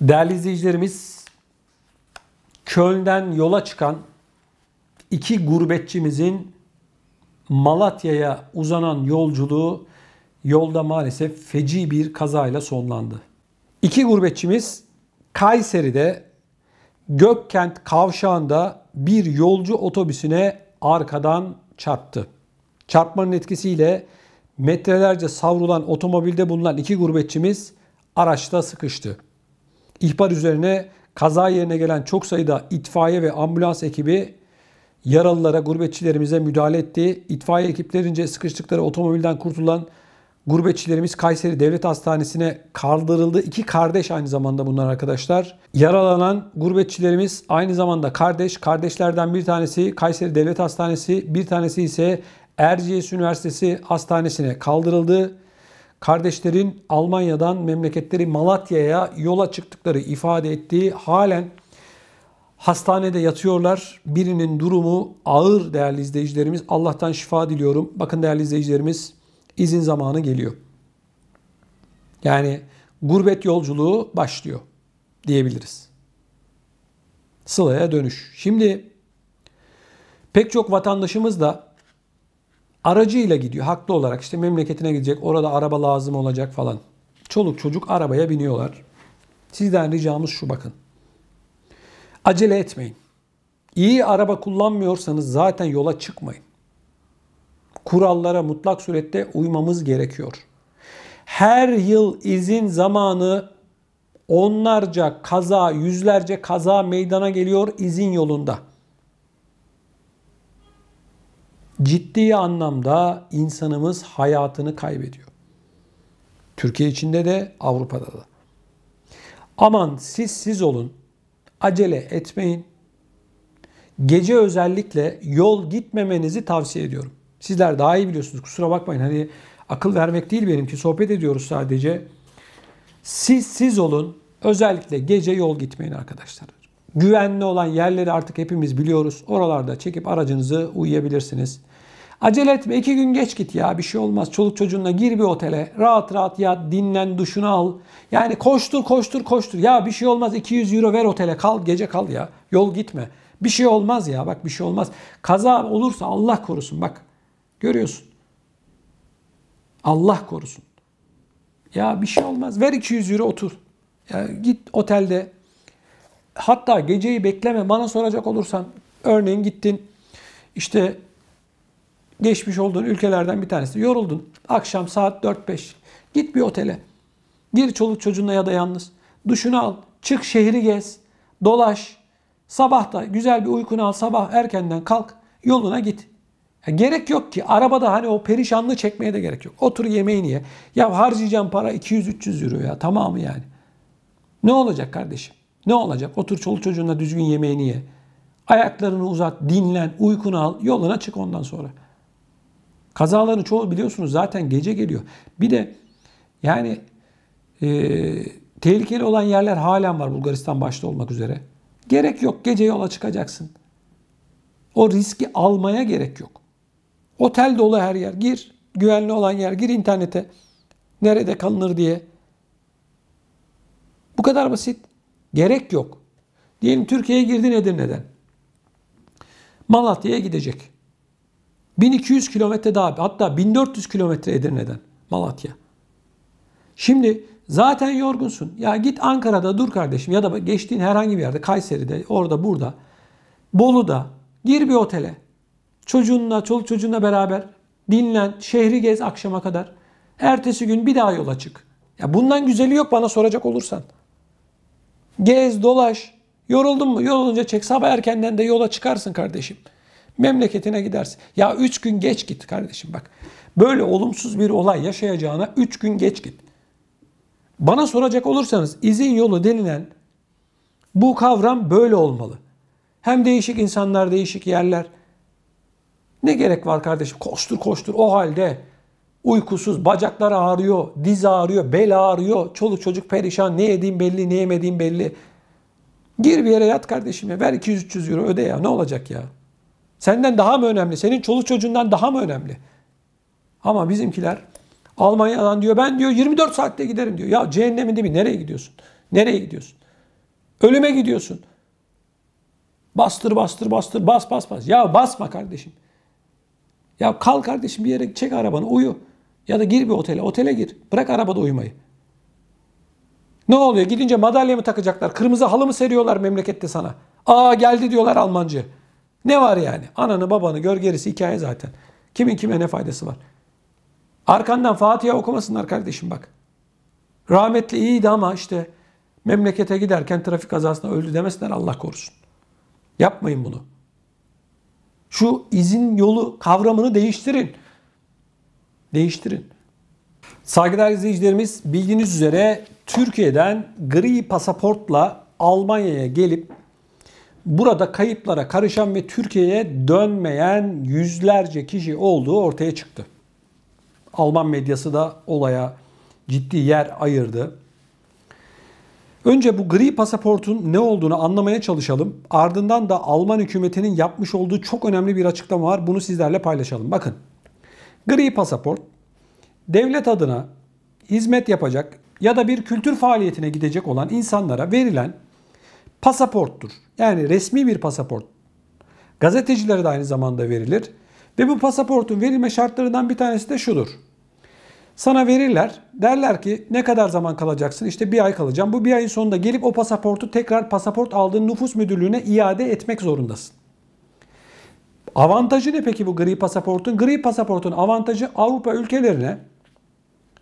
Değerli izleyicilerimiz, Köln'den yola çıkan iki gurbetçimizin Malatya'ya uzanan yolculuğu yolda maalesef feci bir kazayla sonlandı. İki gurbetçimiz Kayseri'de Gökkent kavşağında bir yolcu otobüsüne arkadan çarptı. Çarpmanın etkisiyle metrelerce savrulan otomobilde bulunan iki gurbetçimiz araçta sıkıştı. İhbar üzerine kaza yerine gelen çok sayıda itfaiye ve ambulans ekibi yaralılara, gurbetçilerimize müdahale etti. İtfaiye ekiplerince sıkıştıkları otomobilden kurtulan gurbetçilerimiz Kayseri Devlet Hastanesi'ne kaldırıldı. İki kardeş aynı zamanda bunlar arkadaşlar. Yaralanan gurbetçilerimiz aynı zamanda kardeş. Kardeşlerden bir tanesi Kayseri Devlet Hastanesi, bir tanesi ise Erciyes Üniversitesi Hastanesi'ne kaldırıldı kardeşlerin Almanya'dan memleketleri Malatya'ya yola çıktıkları ifade ettiği halen hastanede yatıyorlar. Birinin durumu ağır değerli izleyicilerimiz. Allah'tan şifa diliyorum. Bakın değerli izleyicilerimiz izin zamanı geliyor. Yani gurbet yolculuğu başlıyor diyebiliriz. Sıla'ya dönüş. Şimdi pek çok vatandaşımız da Aracıyla gidiyor haklı olarak işte memleketine gidecek orada araba lazım olacak falan. Çoluk çocuk arabaya biniyorlar. Sizden ricamız şu bakın. Acele etmeyin. İyi araba kullanmıyorsanız zaten yola çıkmayın. Kurallara mutlak surette uymamız gerekiyor. Her yıl izin zamanı onlarca kaza, yüzlerce kaza meydana geliyor izin yolunda ciddi anlamda insanımız hayatını kaybediyor. Türkiye içinde de Avrupa'da da. Aman siz siz olun. Acele etmeyin. Gece özellikle yol gitmemenizi tavsiye ediyorum. Sizler daha iyi biliyorsunuz. Kusura bakmayın. Hani akıl vermek değil benimki. Sohbet ediyoruz sadece. Siz siz olun. Özellikle gece yol gitmeyin arkadaşlar. Güvenli olan yerleri artık hepimiz biliyoruz. Oralarda çekip aracınızı uyuyabilirsiniz. Acele etme iki gün geç git ya bir şey olmaz. Çoluk çocuğunla gir bir otele. Rahat rahat yat dinlen duşunu al. Yani koştur koştur koştur. Ya bir şey olmaz 200 euro ver otele kal gece kal ya. Yol gitme. Bir şey olmaz ya bak bir şey olmaz. Kaza olursa Allah korusun bak. Görüyorsun. Allah korusun. Ya bir şey olmaz. Ver 200 euro otur. Ya git otelde. Hatta geceyi bekleme. Bana soracak olursan örneğin gittin işte geçmiş olduğun ülkelerden bir tanesi. Yoruldun. Akşam saat 4-5. Git bir otele. Gir çoluk çocuğunla ya da yalnız. Duşunu al. Çık şehri gez. Dolaş. Sabah da güzel bir uykunu al. Sabah erkenden kalk. Yoluna git. Ya gerek yok ki. Arabada hani o perişanlığı çekmeye de gerek yok. Otur yemeğini ye. Ya harcayacağım para 200-300 euro ya. Tamamı yani. Ne olacak kardeşim? Ne olacak? Otur çoluk çocuğunla düzgün yemeğini ye. Ayaklarını uzat, dinlen, uykunu al, yoluna çık ondan sonra. Kazaların çoğu biliyorsunuz zaten gece geliyor. Bir de yani e, tehlikeli olan yerler halen var Bulgaristan başta olmak üzere. Gerek yok. Gece yola çıkacaksın. O riski almaya gerek yok. Otel dolu her yer. Gir. Güvenli olan yer. Gir internete. Nerede kalınır diye. Bu kadar basit. Gerek yok. Diyelim Türkiye'ye girdin neden? Malatya'ya gidecek. 1200 kilometre daha hatta 1400 kilometre Edirne'den Malatya. Şimdi zaten yorgunsun. Ya git Ankara'da dur kardeşim ya da geçtiğin herhangi bir yerde Kayseri'de orada burada Bolu'da gir bir otele. Çocuğunla çoluk çocuğunla beraber dinlen şehri gez akşama kadar. Ertesi gün bir daha yola çık. Ya bundan güzeli yok bana soracak olursan. Gez dolaş. Yoruldun mu? Yorulunca çek. Sabah erkenden de yola çıkarsın kardeşim memleketine gidersin. Ya 3 gün geç git kardeşim bak. Böyle olumsuz bir olay yaşayacağına 3 gün geç git. Bana soracak olursanız izin yolu denilen bu kavram böyle olmalı. Hem değişik insanlar, değişik yerler. Ne gerek var kardeşim? Koştur koştur o halde uykusuz, bacaklar ağrıyor, diz ağrıyor, bel ağrıyor, çoluk çocuk perişan, ne yediğim belli, ne yemediğim belli. Gir bir yere yat kardeşim ya, ver 200-300 euro öde ya, ne olacak ya? Senden daha mı önemli? Senin çoluk çocuğundan daha mı önemli? Ama bizimkiler Almanya'dan diyor ben diyor 24 saatte giderim diyor. Ya cehennemin dibi nereye gidiyorsun? Nereye gidiyorsun? Ölüme gidiyorsun. Bastır bastır bastır bas bas bas. Ya basma kardeşim. Ya kal kardeşim bir yere çek arabanı uyu. Ya da gir bir otele. Otele gir. Bırak arabada uyumayı. Ne oluyor? Gidince madalya mı takacaklar? Kırmızı halı mı seriyorlar memlekette sana? Aa geldi diyorlar Almancı. Ne var yani? Ananı babanı gör gerisi hikaye zaten. Kimin kime ne faydası var? Arkandan Fatiha okumasınlar kardeşim bak. Rahmetli iyiydi ama işte memlekete giderken trafik kazasında öldü demesinler Allah korusun. Yapmayın bunu. Şu izin yolu kavramını değiştirin. Değiştirin. Saygıdeğer izleyicilerimiz bildiğiniz üzere Türkiye'den gri pasaportla Almanya'ya gelip Burada kayıplara karışan ve Türkiye'ye dönmeyen yüzlerce kişi olduğu ortaya çıktı. Alman medyası da olaya ciddi yer ayırdı. Önce bu gri pasaportun ne olduğunu anlamaya çalışalım. Ardından da Alman hükümetinin yapmış olduğu çok önemli bir açıklama var. Bunu sizlerle paylaşalım. Bakın. Gri pasaport devlet adına hizmet yapacak ya da bir kültür faaliyetine gidecek olan insanlara verilen pasaporttur. Yani resmi bir pasaport. Gazetecilere de aynı zamanda verilir. Ve bu pasaportun verilme şartlarından bir tanesi de şudur. Sana verirler. Derler ki ne kadar zaman kalacaksın? İşte bir ay kalacağım. Bu bir ayın sonunda gelip o pasaportu tekrar pasaport aldığın nüfus müdürlüğüne iade etmek zorundasın. Avantajı ne peki bu gri pasaportun? Gri pasaportun avantajı Avrupa ülkelerine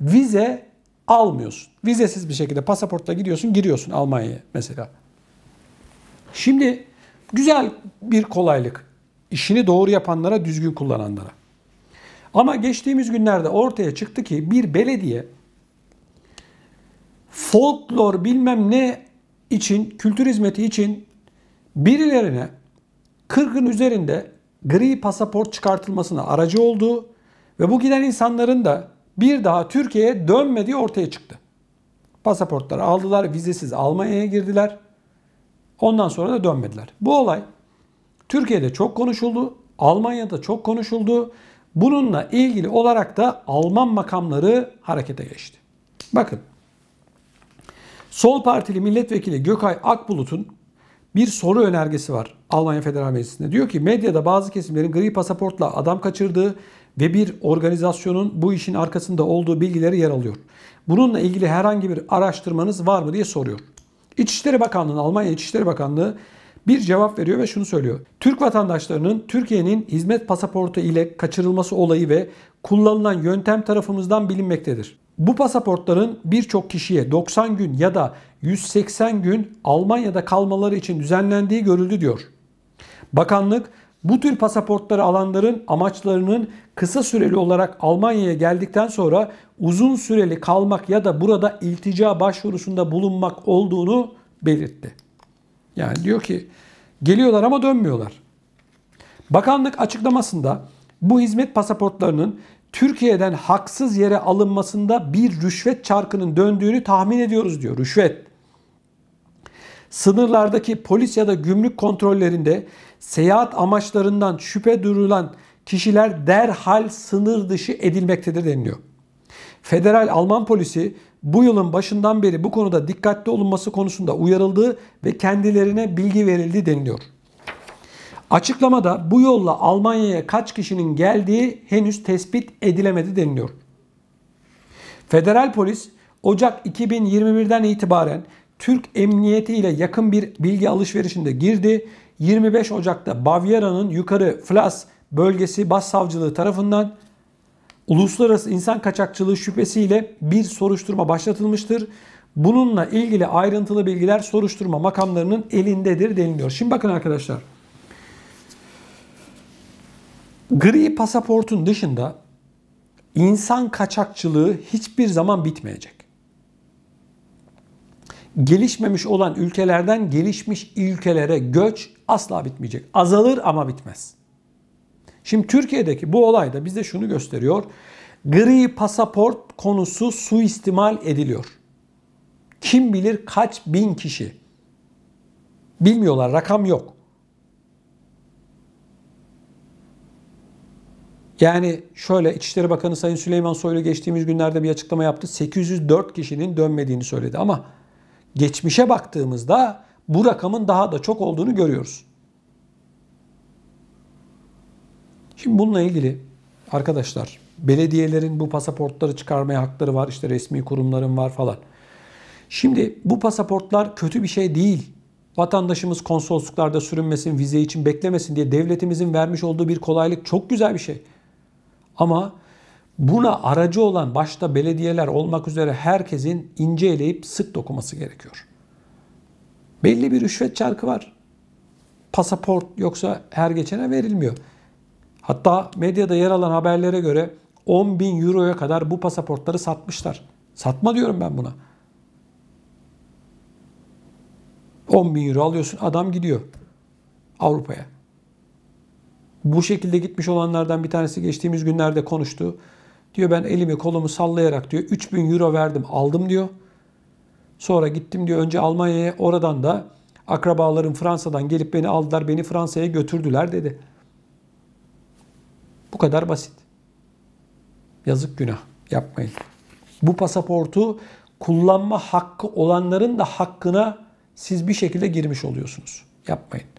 vize almıyorsun. Vizesiz bir şekilde pasaportla gidiyorsun, giriyorsun Almanya'ya mesela. Şimdi güzel bir kolaylık. İşini doğru yapanlara, düzgün kullananlara. Ama geçtiğimiz günlerde ortaya çıktı ki bir belediye folklor bilmem ne için, kültür hizmeti için birilerine 40 gün üzerinde gri pasaport çıkartılmasına aracı olduğu ve bu giden insanların da bir daha Türkiye'ye dönmediği ortaya çıktı. Pasaportları aldılar, vizesiz Almanya'ya girdiler. Ondan sonra da dönmediler. Bu olay Türkiye'de çok konuşuldu, Almanya'da çok konuşuldu. Bununla ilgili olarak da Alman makamları harekete geçti. Bakın. Sol partili milletvekili Gökay Akbulut'un bir soru önergesi var Almanya Federal Meclisi'nde. Diyor ki medyada bazı kesimlerin gri pasaportla adam kaçırdığı ve bir organizasyonun bu işin arkasında olduğu bilgileri yer alıyor. Bununla ilgili herhangi bir araştırmanız var mı diye soruyor. İçişleri Bakanlığı, Almanya İçişleri Bakanlığı bir cevap veriyor ve şunu söylüyor. Türk vatandaşlarının Türkiye'nin hizmet pasaportu ile kaçırılması olayı ve kullanılan yöntem tarafımızdan bilinmektedir. Bu pasaportların birçok kişiye 90 gün ya da 180 gün Almanya'da kalmaları için düzenlendiği görüldü diyor. Bakanlık bu tür pasaportları alanların amaçlarının kısa süreli olarak Almanya'ya geldikten sonra uzun süreli kalmak ya da burada iltica başvurusunda bulunmak olduğunu belirtti. Yani diyor ki geliyorlar ama dönmüyorlar. Bakanlık açıklamasında bu hizmet pasaportlarının Türkiye'den haksız yere alınmasında bir rüşvet çarkının döndüğünü tahmin ediyoruz diyor. Rüşvet. Sınırlardaki polis ya da gümrük kontrollerinde seyahat amaçlarından şüphe durulan kişiler derhal sınır dışı edilmektedir deniliyor. Federal Alman polisi bu yılın başından beri bu konuda dikkatli olunması konusunda uyarıldı ve kendilerine bilgi verildi deniliyor. Açıklamada bu yolla Almanya'ya kaç kişinin geldiği henüz tespit edilemedi deniliyor. Federal polis Ocak 2021'den itibaren Türk emniyeti ile yakın bir bilgi alışverişinde girdi 25 Ocak'ta Bavyera'nın yukarı Flas bölgesi Savcılığı tarafından uluslararası insan kaçakçılığı şüphesiyle bir soruşturma başlatılmıştır. Bununla ilgili ayrıntılı bilgiler soruşturma makamlarının elindedir deniliyor. Şimdi bakın arkadaşlar. Gri pasaportun dışında insan kaçakçılığı hiçbir zaman bitmeyecek gelişmemiş olan ülkelerden gelişmiş ülkelere göç asla bitmeyecek. Azalır ama bitmez. Şimdi Türkiye'deki bu olay da bize şunu gösteriyor. Gri pasaport konusu suistimal ediliyor. Kim bilir kaç bin kişi. Bilmiyorlar rakam yok. Yani şöyle İçişleri Bakanı Sayın Süleyman Soylu geçtiğimiz günlerde bir açıklama yaptı. 804 kişinin dönmediğini söyledi ama geçmişe baktığımızda bu rakamın daha da çok olduğunu görüyoruz. Şimdi bununla ilgili arkadaşlar belediyelerin bu pasaportları çıkarmaya hakları var. işte resmi kurumların var falan. Şimdi bu pasaportlar kötü bir şey değil. Vatandaşımız konsolosluklarda sürünmesin, vize için beklemesin diye devletimizin vermiş olduğu bir kolaylık çok güzel bir şey. Ama Buna aracı olan başta belediyeler olmak üzere herkesin ince eleyip sık dokuması gerekiyor. Belli bir rüşvet çarkı var. Pasaport yoksa her geçene verilmiyor. Hatta medyada yer alan haberlere göre 10 bin euroya kadar bu pasaportları satmışlar. Satma diyorum ben buna. 10 bin euro alıyorsun adam gidiyor Avrupa'ya. Bu şekilde gitmiş olanlardan bir tanesi geçtiğimiz günlerde konuştu. Diyor ben elimi kolumu sallayarak diyor 3000 euro verdim aldım diyor. Sonra gittim diyor önce Almanya'ya oradan da akrabalarım Fransa'dan gelip beni aldılar beni Fransa'ya götürdüler dedi. Bu kadar basit. Yazık günah yapmayın. Bu pasaportu kullanma hakkı olanların da hakkına siz bir şekilde girmiş oluyorsunuz. Yapmayın.